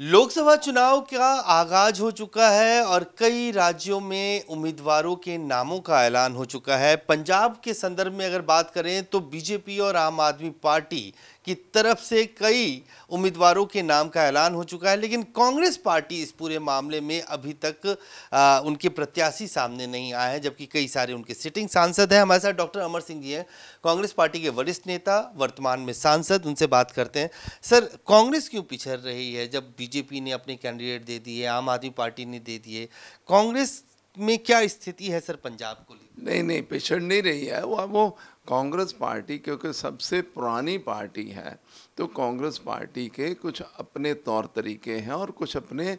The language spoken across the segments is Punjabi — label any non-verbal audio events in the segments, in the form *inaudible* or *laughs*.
लोकसभा चुनाव का आगाज हो चुका है और कई राज्यों में उम्मीदवारों के नामों का ऐलान हो चुका है पंजाब के संदर्भ में अगर बात करें तो बीजेपी और आम आदमी पार्टी की तरफ से कई उम्मीदवारों के नाम का ऐलान हो चुका है लेकिन कांग्रेस पार्टी इस पूरे मामले में अभी तक आ, उनके प्रत्याशी सामने नहीं आए हैं जबकि कई सारे उनके सिटिंग सांसद हैं हमारे साथ डॉक्टर अमर सिंह जी हैं कांग्रेस पार्टी के वरिष्ठ नेता वर्तमान में सांसद उनसे बात करते हैं सर कांग्रेस क्यों पिछड़ रही है जब बीजेपी ने अपने कैंडिडेट दे दिए आम आदमी पार्टी ने दे दिए कांग्रेस में क्या स्थिति है सर पंजाब को नहीं नहीं पिछड़ नहीं रही है वो वो कांग्रेस पार्टी क्योंकि सबसे पुरानी पार्टी है तो कांग्रेस पार्टी के कुछ अपने तौर तरीके हैं और कुछ अपने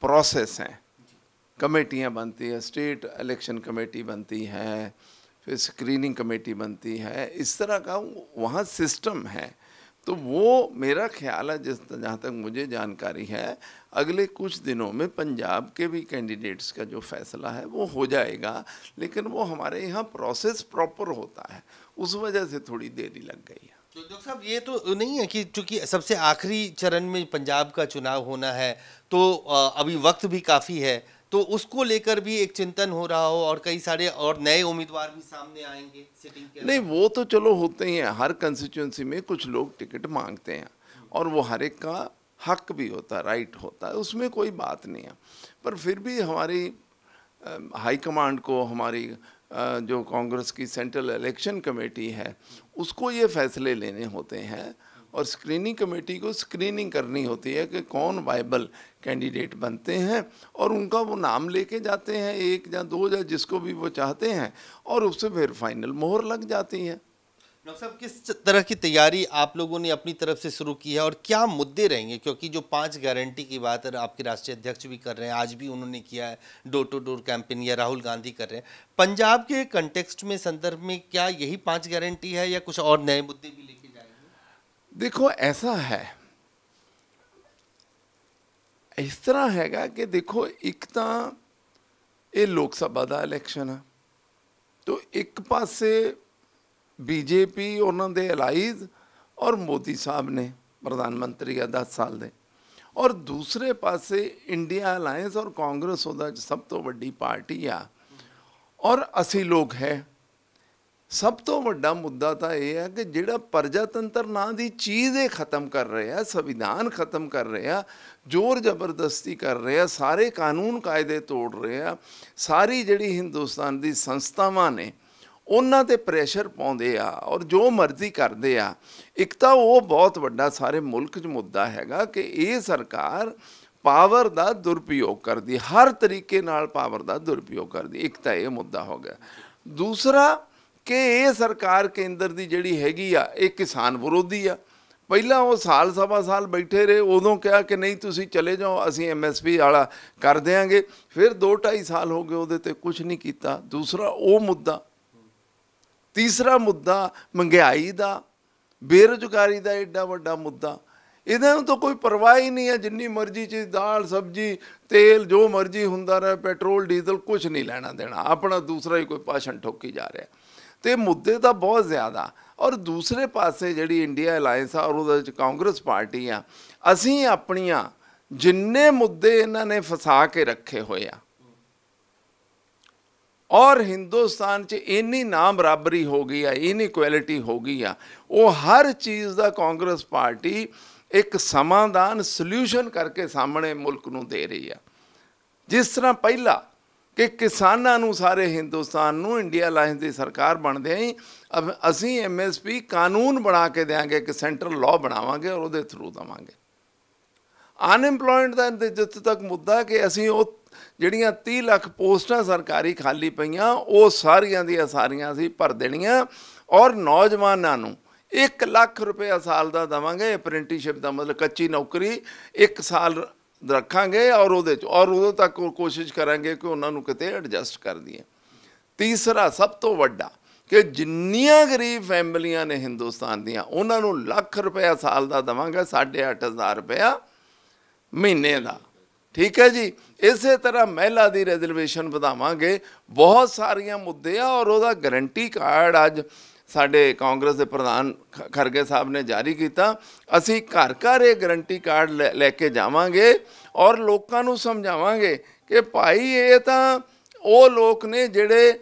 प्रोसेस हैं कमेटियाँ बनती हैं स्टेट इलेक्शन कमेटी बनती है फिर स्क्रीनिंग कमेटी बनती है इस तरह का वहाँ सिस्टम है तो वो मेरा ख्याल है जिस जहाँ तक मुझे जानकारी है अगले कुछ दिनों में पंजाब के भी कैंडिडेट्स का जो फैसला है वो हो जाएगा लेकिन वो हमारे यहाँ प्रोसेस प्रॉपर होता है उस वजह से थोड़ी देरी लग गई है तो डॉक्टर साहब ये तो नहीं है कि चूंकि सबसे आखिरी चरण में पंजाब का चुनाव होना है तो अभी वक्त भी काफ़ी है तो उसको लेकर भी एक चिंतन हो रहा हो और कई सारे और नए उम्मीदवार भी सामने आएंगे सिटिंग के नहीं वो तो चलो होते ही हैं हर कंस्टिट्यूंसी में कुछ लोग टिकट मांगते हैं और वो हर एक का हक भी होता है राइट होता है उसमें कोई बात नहीं है पर फिर भी हमारी हाई कमांड को हमारी जो कांग्रेस की सेंट्रल इलेक्शन कमेटी है उसको ये फैसले लेने होते हैं और स्क्रीनिंग कमेटी को स्क्रीनिंग करनी होती है कि कौन वाइबल कैंडिडेट बनते हैं और उनका वो नाम लेके जाते हैं एक या दो या जिसको भी वो चाहते हैं और उससे फिर फाइनल मोहर लग जाती है डॉक्टर साहब किस तरह की तैयारी आप लोगों ने अपनी तरफ से शुरू की है और क्या मुद्दे रहेंगे क्योंकि जो पांच गारंटी की बात आपके राष्ट्रीय अध्यक्ष भी कर रहे हैं आज भी उन्होंने किया है डोर टू डोर कैंपेन या राहुल गांधी कर रहे हैं पंजाब के कंटेक्स्ट में संदर्भ में क्या यही पांच गारंटी है या कुछ और नए मुद्दे भी ਦੇਖੋ ਐਸਾ ਹੈ ਇਸ ਤਰ੍ਹਾਂ ਹੈਗਾ ਕਿ ਦੇਖੋ ਇੱਕ ਤਾਂ ਇਹ ਲੋਕ ਸਭਾ ਦਾ ਇਲੈਕਸ਼ਨ ਆ ਤੋ ਇੱਕ ਪਾਸੇ ਬੀਜੇਪੀ ਉਹਨਾਂ ਦੇ ਅਲਾਈਜ਼ ਔਰ ਮੋਦੀ ਸਾਹਿਬ ਨੇ ਪ੍ਰਧਾਨ ਮੰਤਰੀ ਆ 10 ਸਾਲ ਦੇ ਔਰ ਦੂਸਰੇ ਪਾਸੇ ਇੰਡੀਆ ਅਲਾਈਜ਼ ਔਰ ਕਾਂਗਰਸ ਉਹਦਾ ਸਭ ਤੋਂ ਵੱਡੀ ਪਾਰਟੀ ਆ ਔਰ ਅਸੀਂ ਲੋਕ ਹੈ ਸਭ ਤੋਂ ਵੱਡਾ ਮੁੱਦਾ ਤਾਂ ਇਹ ਹੈ ਕਿ ਜਿਹੜਾ ਪ੍ਰਜਾਤੰਤਰ ਨਾਂ ਦੀ ਚੀਜ਼ ਇਹ ਖਤਮ ਕਰ ਰਿਹਾ ਸੰਵਿਧਾਨ ਖਤਮ ਕਰ ਰਿਹਾ ਜ਼ੋਰ ਜ਼ਬਰਦਸਤੀ ਕਰ ਰਿਹਾ ਸਾਰੇ ਕਾਨੂੰਨ ਕਾਇਦੇ ਤੋੜ ਰਿਹਾ ਸਾਰੀ ਜਿਹੜੀ ਹਿੰਦੁਸਤਾਨ ਦੀ ਸੰਸਥਾਵਾਂ ਨੇ ਉਹਨਾਂ ਤੇ ਪ੍ਰੈਸ਼ਰ ਪਾਉਂਦੇ ਆ ਔਰ ਜੋ ਮਰਜ਼ੀ ਕਰਦੇ ਆ ਇੱਕ ਤਾਂ ਉਹ ਬਹੁਤ ਵੱਡਾ ਸਾਰੇ ਮੁਲਕ 'ਚ ਮੁੱਦਾ ਹੈਗਾ ਕਿ ਇਹ ਸਰਕਾਰ ਪਾਵਰ ਦਾ ਦੁਰਪਯੋਗ ਕਰਦੀ ਹਰ ਤਰੀਕੇ ਨਾਲ ਪਾਵਰ ਦਾ ਦੁਰਪਯੋਗ ਕਰਦੀ ਇੱਕ ਤਾਂ ਇਹ ਮੁੱਦਾ ਹੋ ਗਿਆ ਦੂਸਰਾ ਕਿ ਇਹ ਸਰਕਾਰ ਕੇਂਦਰ ਦੀ ਜਿਹੜੀ ਹੈਗੀ ਆ ਇਹ ਕਿਸਾਨ ਵਿਰੋਧੀ ਆ ਪਹਿਲਾਂ ਉਹ ਸਾਲ ਸਵਾ ਸਾਲ ਬੈਠੇ ਰਹੇ ਉਦੋਂ ਕਿਹਾ ਕਿ ਨਹੀਂ ਤੁਸੀਂ ਚਲੇ ਜਾਓ ਅਸੀਂ ਐਮਐਸਪੀ ਵਾਲਾ ਕਰ ਦੇਾਂਗੇ ਫਿਰ 2.5 ਸਾਲ ਹੋ ਗਏ ਉਹਦੇ ਤੇ ਕੁਝ ਨਹੀਂ ਕੀਤਾ ਦੂਸਰਾ ਉਹ ਮੁੱਦਾ ਤੀਸਰਾ ਮੁੱਦਾ ਮਹਿੰਗਾਈ ਦਾ ਬੇਰੁਜ਼ਗਾਰੀ ਦਾ ਐਡਾ ਵੱਡਾ ਮੁੱਦਾ ਇਹਦੇ ਨੂੰ ਤਾਂ ਕੋਈ ਪਰਵਾਹ ਹੀ ਨਹੀਂ ਹੈ ਜਿੰਨੀ ਮਰਜ਼ੀ ਚ ਦਾਲ ਸਬਜੀ ਤੇਲ ਜੋ ਮਰਜ਼ੀ ਹੁੰਦਾ ਰਹੇ ਪੈਟਰੋਲ ਡੀਜ਼ਲ ਕੁਝ ਨਹੀਂ ਲੈਣਾ ਦੇਣਾ ਆਪਣਾ ਦੂਸਰਾ ਹੀ ਕੋਈ ਭਾਸ਼ਣ ਠੋਕੀ ਜਾ ਰਿਹਾ ਤੇ ਮੁੱਦੇ ਤਾਂ ਬਹੁਤ ਜ਼ਿਆਦਾ ਔਰ ਦੂਸਰੇ ਪਾਸੇ ਜਿਹੜੀ ਇੰਡੀਆ ਅਲਾਈਅੰਸ ਆ ਔਰ ਉਹਦੇ ਵਿੱਚ ਕਾਂਗਰਸ ਪਾਰਟੀ ਆ ਅਸੀਂ ਆਪਣੀਆਂ ਜਿੰਨੇ ਮੁੱਦੇ ਇਹਨਾਂ ਨੇ ਫਸਾ ਕੇ ਰੱਖੇ ਹੋਏ ਆ ਔਰ ਹਿੰਦੁਸਤਾਨ 'ਚ ਇੰਨੀ ਨਾਮ ਬਰਾਬਰੀ ਹੋ ਗਈ ਆ ਕੁਆਲਿਟੀ ਹੋ ਗਈ ਆ ਉਹ ਹਰ ਚੀਜ਼ ਦਾ ਕਾਂਗਰਸ ਪਾਰਟੀ ਇੱਕ ਸਮਾਧਾਨ ਸੋਲੂਸ਼ਨ ਕਰਕੇ ਸਾਹਮਣੇ ਮੁਲਕ ਨੂੰ ਦੇ ਰਹੀ ਆ ਜਿਸ ਤਰ੍ਹਾਂ ਪਹਿਲਾ ਕਿ ਕਿਸਾਨਾਂ ਨੂੰ ਸਾਰੇ ਹਿੰਦੁਸਤਾਨ ਨੂੰ ਇੰਡੀਆ ਲਾਈਨ ਦੀ ਸਰਕਾਰ ਬਣਦੇ ਆਂ ਅਸੀਂ ਐਮਐਸਪੀ ਕਾਨੂੰਨ ਬਣਾ ਕੇ ਦੇਾਂਗੇ ਇੱਕ ਸੈਂਟਰਲ ਲਾਅ ਬਣਾਵਾਂਗੇ ਔਰ ਉਹਦੇ ਥਰੂ ਦਵਾਂਗੇ ਅਨਐਮਪਲੋਇਡ ਦਾ ਜਿੱਤ ਤੱਕ ਮੁੱਦਾ ਕਿ ਅਸੀਂ ਉਹ ਜਿਹੜੀਆਂ 30 ਲੱਖ ਪੋਸਟਾਂ ਸਰਕਾਰੀ ਖਾਲੀ ਪਈਆਂ ਉਹ ਸਾਰੀਆਂ ਦੀਆਂ ਸਾਰੀਆਂ ਅਸੀਂ ਭਰ ਦੇਣੀਆਂ ਔਰ ਨੌਜਵਾਨਾਂ ਨੂੰ 1 ਲੱਖ ਰੁਪਏ ਸਾਲ ਦਾ ਦਵਾਂਗੇ ਅਪ੍ਰੈਂਟਿਸ਼ਿਪ ਦਾ ਮਤਲਬ ਕੱਚੀ ਨੌਕਰੀ 1 ਸਾਲ ਰੱਖਾਂਗੇ ਔਰ ਉਹਦੇ ਚ ਔਰ ਉਦੋਂ ਤੱਕ ਕੋਸ਼ਿਸ਼ ਕਰਾਂਗੇ ਕਿ ਉਹਨਾਂ ਨੂੰ ਕਿਤੇ ਐਡਜਸਟ ਕਰ ਦਈਏ ਤੀਸਰਾ ਸਭ ਤੋਂ ਵੱਡਾ ਕਿ ਜਿੰਨੀਆਂ ਗਰੀਬ ਫੈਮਲੀਆਂ ਨੇ ਹਿੰਦੁਸਤਾਨ ਦੀਆਂ ਉਹਨਾਂ ਨੂੰ ਲੱਖ ਰੁਪਏ ਸਾਲ ਦਾ ਦਵਾਂਗਾ 8.5000 ਰੁਪਏ ਮਹੀਨੇ ਦਾ ਠੀਕ ਹੈ ਜੀ ਇਸੇ ਤਰ੍ਹਾਂ ਮਹਿਲਾ ਦੀ ਰਿਜ਼ਰਵੇਸ਼ਨ ਵਧਾਵਾਂਗੇ ਬਹੁਤ ਸਾਰੀਆਂ ਮੁੱਦੇ ਆ ਔਰ ਉਹਦਾ ਗਾਰੰਟੀ ਕਾਰਡ ਅੱਜ ਸਾਡੇ ਕਾਂਗਰਸ ਦੇ ਪ੍ਰਧਾਨ ਖਰਗੇ ਸਾਹਿਬ ਨੇ ਜਾਰੀ ਕੀਤਾ ਅਸੀਂ ਘਰ ਘਰ ਇਹ ਗਰੰਟੀ ਕਾਰਡ ਲੈ ਕੇ ਜਾਵਾਂਗੇ ਔਰ ਲੋਕਾਂ ਨੂੰ ਸਮਝਾਵਾਂਗੇ ਕਿ ਭਾਈ ਇਹ ਤਾਂ ਉਹ ਲੋਕ ਨੇ ਜਿਹੜੇ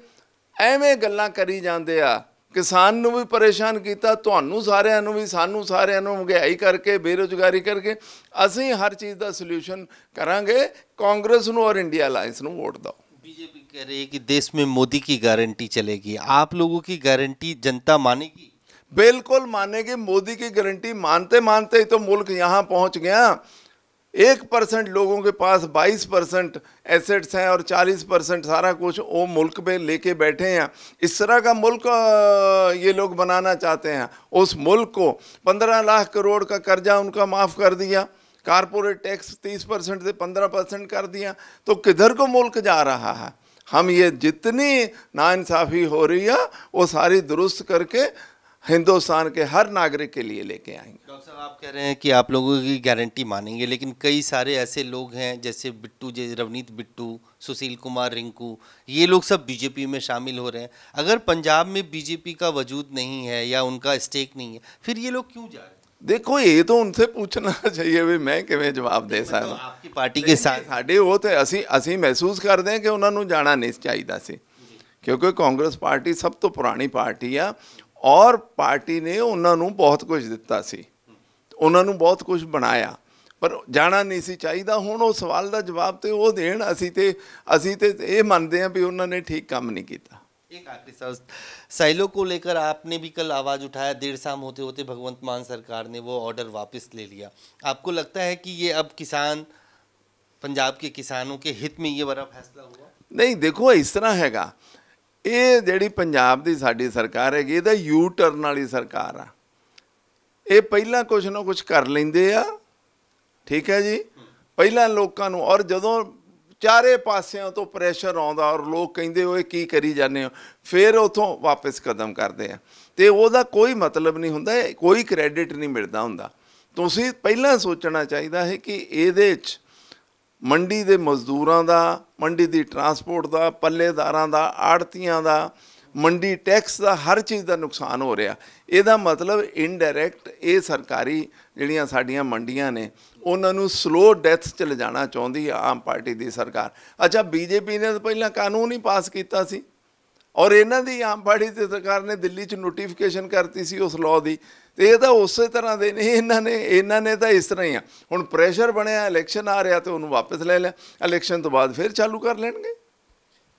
ਐਵੇਂ ਗੱਲਾਂ ਕਰੀ ਜਾਂਦੇ ਆ ਕਿਸਾਨ ਨੂੰ ਵੀ ਪਰੇਸ਼ਾਨ ਕੀਤਾ ਤੁਹਾਨੂੰ ਸਾਰਿਆਂ ਨੂੰ ਵੀ ਸਾਨੂੰ ਸਾਰਿਆਂ ਨੂੰ ਮਹਿੰਗਾਈ ਕਰਕੇ ਬੇਰੋਜ਼ਗਾਰੀ ਕਰਕੇ ਅਸੀਂ ਹਰ ਚੀਜ਼ ਦਾ ਸੋਲੂਸ਼ਨ ਕਰਾਂਗੇ ਕਾਂਗਰਸ ਨੂੰ ਔਰ ਇੰਡੀਆ ਅਲਾਈਅੰਸ ਨੂੰ ਵੋਟ ਦਿਓ बीजेपी कह रही है कि देश में मोदी की गारंटी चलेगी आप लोगों की गारंटी जनता मानेगी बिल्कुल मानेगी मोदी की गारंटी मानते मानते ही तो मुल्क यहाँ पहुँच गया एक परसेंट लोगों के पास बाईस परसेंट एसेट्स हैं और चालीस परसेंट सारा कुछ वो मुल्क में लेके बैठे हैं इस तरह का मुल्क ये लोग बनाना चाहते हैं उस मुल्क को पंद्रह लाख करोड़ का कर्जा उनका माफ़ कर दिया कारपोरेट टैक्स 30 परसेंट से 15 परसेंट कर दिया तो किधर को मुल्क जा रहा है हम ये जितनी नाइंसाफ़ी हो रही है वो सारी दुरुस्त करके हिंदुस्तान के हर नागरिक के लिए लेके आएंगे डॉक्टर साहब आप कह रहे हैं कि आप लोगों की गारंटी मानेंगे लेकिन कई सारे ऐसे लोग हैं जैसे बिट्टू जैसे रवनीत बिट्टू सुशील कुमार रिंकू ये लोग सब बीजेपी में शामिल हो रहे हैं अगर पंजाब में बीजेपी का वजूद नहीं है या उनका स्टेक नहीं है फिर ये लोग क्यों जा रहे हैं ਦੇਖੋ ਇਹ ਤਾਂ ਉਨਸੇ ਪੁੱਛਣਾ *laughs* ਚਾਹੀਏ ਵੀ ਮੈਂ ਕਿਵੇਂ ਜਵਾਬ ਦੇ ਸਕਦਾ ਆਪਕੀ ਪਾਰਟੀ ਕੇ ਸਾਥ ਸਾਡੇ ਉਹ ਤੇ ਅਸੀਂ ਅਸੀਂ ਮਹਿਸੂਸ ਕਰਦੇ ਹਾਂ ਕਿ ਉਹਨਾਂ ਨੂੰ ਜਾਣਾ ਨਹੀਂ ਚਾਹੀਦਾ ਸੀ ਕਿਉਂਕਿ ਕਾਂਗਰਸ ਪਾਰਟੀ ਸਭ ਤੋਂ ਪੁਰਾਣੀ ਪਾਰਟੀ ਆ ਔਰ ਪਾਰਟੀ ਨੇ ਉਹਨਾਂ ਨੂੰ ਬਹੁਤ ਕੁਝ ਦਿੱਤਾ ਸੀ ਉਹਨਾਂ ਨੂੰ ਬਹੁਤ ਕੁਝ ਬਣਾਇਆ ਪਰ ਜਾਣਾ ਨਹੀਂ ਸੀ ਚਾਹੀਦਾ ਹੁਣ ਉਹ ਸਵਾਲ ਦਾ ਜਵਾਬ ਤੇ ਉਹ ਦੇਣ ਅਸੀਂ ਤੇ ਅਸੀਂ ਤੇ ਇਹ ਮੰਨਦੇ ਆ ਵੀ ਉਹਨਾਂ ਨੇ ਠੀਕ ਕੰਮ ਨਹੀਂ ਕੀਤਾ एक आखिरी सवाल साइलो को लेकर आपने भी कल आवाज़ उठाया देर शाम होते होते भगवंत मान सरकार ने वो ऑर्डर वापस ले लिया आपको लगता है कि ये अब किसान पंजाब के किसानों के हित में ये बड़ा फैसला हुआ नहीं देखो इस तरह हैगा ये ਜਿਹੜੀ पंजाब की साड़ी सरकार ਹੈਗੀ ਇਹਦਾ ਯੂ ਟਰਨ ਵਾਲੀ ਸਰਕਾਰ ਆ ਇਹ ਪਹਿਲਾਂ ਕੁਝ ਨਾ ਕੁਝ ਕਰ ਲੈਂਦੇ ਆ ਠੀਕ ਹੈ ਜੀ ਪਹਿਲਾਂ ਲੋਕਾਂ ਨੂੰ ਚਾਰੇ ਪਾਸਿਆਂ ਤੋਂ ਪ੍ਰੈਸ਼ਰ ਆਉਂਦਾ ਔਰ ਲੋਕ ਕਹਿੰਦੇ ਓਏ ਕੀ ਕਰੀ ਜਾਂਦੇ ਹੋ ਫਿਰ ਉਥੋਂ ਵਾਪਸ ਕਦਮ ਕਰਦੇ ਆ ਤੇ ਉਹਦਾ ਕੋਈ ਮਤਲਬ ਨਹੀਂ ਹੁੰਦਾ ਕੋਈ ਕ੍ਰੈਡਿਟ ਨਹੀਂ ਮਿਲਦਾ ਹੁੰਦਾ ਤੁਸੀਂ ਪਹਿਲਾਂ ਸੋਚਣਾ ਚਾਹੀਦਾ ਹੈ ਕਿ ਇਹਦੇ 'ਚ ਮੰਡੀ ਦੇ ਮਜ਼ਦੂਰਾਂ ਦਾ ਮੰਡੀ ਦੀ ਟਰਾਂਸਪੋਰਟ ਦਾ ਪੱਲੇਦਾਰਾਂ ਦਾ ਆੜਤੀਆਂ ਦਾ ਮੰਡੀ ਟੈਕਸ ਦਾ ਹਰ ਚੀਜ਼ ਦਾ ਨੁਕਸਾਨ ਹੋ ਰਿਹਾ ਇਹਦਾ ਮਤਲਬ ਇਨਡਾਇਰੈਕਟ ਇਹ ਸਰਕਾਰੀ ਜਿਹੜੀਆਂ ਸਾਡੀਆਂ ਮੰਡੀਆਂ ਨੇ ਉਹਨਾਂ ਨੂੰ ਸਲੋ ਡੈਥ 'ਚ ਲਿਜਾਣਾ ਚਾਹੁੰਦੀ ਹੈ ਆਮ ਪਾਰਟੀ ਦੀ ਸਰਕਾਰ ਅੱਛਾ ਬੀਜੇਪੀ ਨੇ ਪਹਿਲਾਂ ਕਾਨੂੰਨ ਹੀ ਪਾਸ ਕੀਤਾ ਸੀ ਔਰ ਇਹਨਾਂ ਦੀ ਆਮ ਪਾਰਟੀ ਦੀ ਸਰਕਾਰ ਨੇ ਦਿੱਲੀ 'ਚ ਨੋਟੀਫਿਕੇਸ਼ਨ ਕਰਤੀ ਸੀ ਉਸ ਲਾਅ ਦੀ ਤੇ ਇਹ ਤਾਂ ਉਸੇ ਤਰ੍ਹਾਂ ਦੇ ਨਹੀਂ ਇਹਨਾਂ ਨੇ ਇਹਨਾਂ ਨੇ ਤਾਂ ਇਸ ਤਰ੍ਹਾਂ ਹੀ ਆ ਹੁਣ ਪ੍ਰੈਸ਼ਰ ਬਣਿਆ ਇਲੈਕਸ਼ਨ ਆ ਰਿਹਾ ਤੇ ਉਹਨੂੰ ਵਾਪਸ ਲੈ ਲਿਆ ਇਲੈਕਸ਼ਨ ਤੋਂ ਬਾਅਦ ਫਿਰ ਚਾਲੂ ਕਰ ਲੈਣਗੇ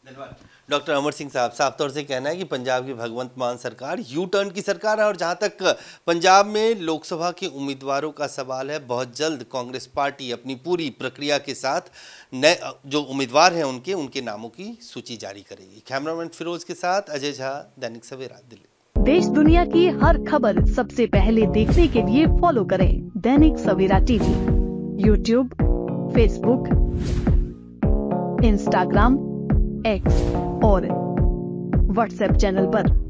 ਧੰਨਵਾਦ डॉक्टर अमर सिंह साहब साफ तौर से कहना है कि पंजाब की भगवंत मान सरकार यू टर्न की सरकार है और जहां तक पंजाब में लोकसभा के उम्मीदवारों का सवाल है बहुत जल्द कांग्रेस पार्टी अपनी पूरी प्रक्रिया के साथ नए जो उम्मीदवार हैं उनके उनके नामों की सूची जारी करेगी कैमरामैन फिरोज के साथ अजय झा दैनिक सवेरा दिल्ली देश दुनिया की हर खबर सबसे पहले देखने के लिए फॉलो करें Dainik Savera TV YouTube Facebook Instagram X और व्हाट्सएप चैनल पर